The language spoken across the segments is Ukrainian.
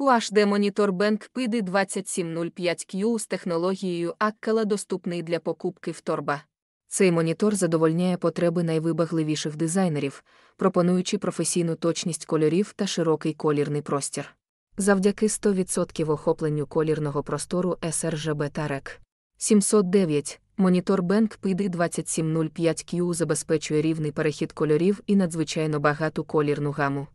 QHD монітор Bank PD 2705Q з технологією Аккела, доступний для покупки в торба. Цей монітор задовольняє потреби найвибагливіших дизайнерів, пропонуючи професійну точність кольорів та широкий колірний простір. Завдяки 100% охопленню колірного простору SRGB та REC. 709 монітор Bank PD 2705Q забезпечує рівний перехід кольорів і надзвичайно багату колірну гаму.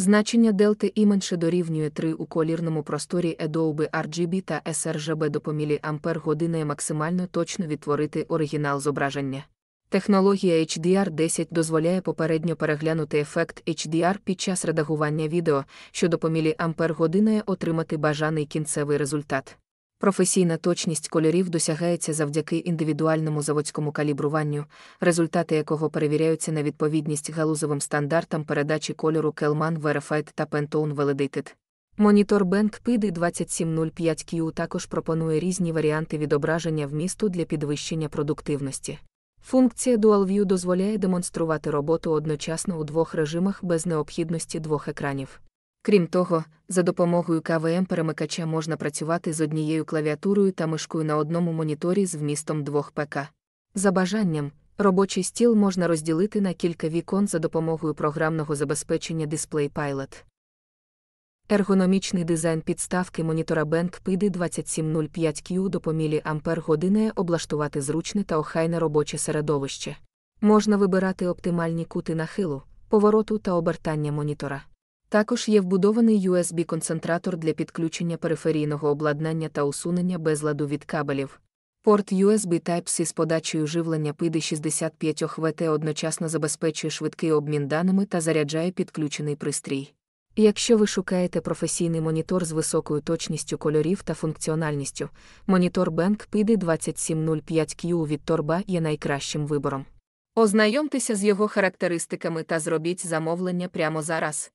Значення дельти і менше дорівнює 3 у колірному просторі Adobe RGB та SRGB допомілі помілі ампер години максимально точно відтворити оригінал зображення. Технологія HDR 10 дозволяє попередньо переглянути ефект HDR під час редагування відео, що допомілі помілі ампер години отримати бажаний кінцевий результат. Професійна точність кольорів досягається завдяки індивідуальному заводському калібруванню, результати якого перевіряються на відповідність галузовим стандартам передачі кольору Kelman Verified та Pantone Validated. Монітор BankPID 2705Q також пропонує різні варіанти відображення вмісту для підвищення продуктивності. Функція DualView дозволяє демонструвати роботу одночасно у двох режимах без необхідності двох екранів. Крім того, за допомогою КВМ перемикача можна працювати з однією клавіатурою та мишкою на одному моніторі з вмістом двох ПК. За бажанням, робочий стіл можна розділити на кілька вікон за допомогою програмного забезпечення DisplayPilot. Ергономічний дизайн підставки монітора Bank PD 2705Q до помілі ампер години облаштувати зручне та охайне робоче середовище. Можна вибирати оптимальні кути нахилу, повороту та обертання монітора. Також є вбудований USB-концентратор для підключення периферійного обладнання та усунення безладу від кабелів. Порт USB Type-C з подачею живлення PID 65 вт одночасно забезпечує швидкий обмін даними та заряджає підключений пристрій. Якщо ви шукаєте професійний монітор з високою точністю кольорів та функціональністю, монітор Bank PID 2705Q від Торба є найкращим вибором. Ознайомтеся з його характеристиками та зробіть замовлення прямо зараз.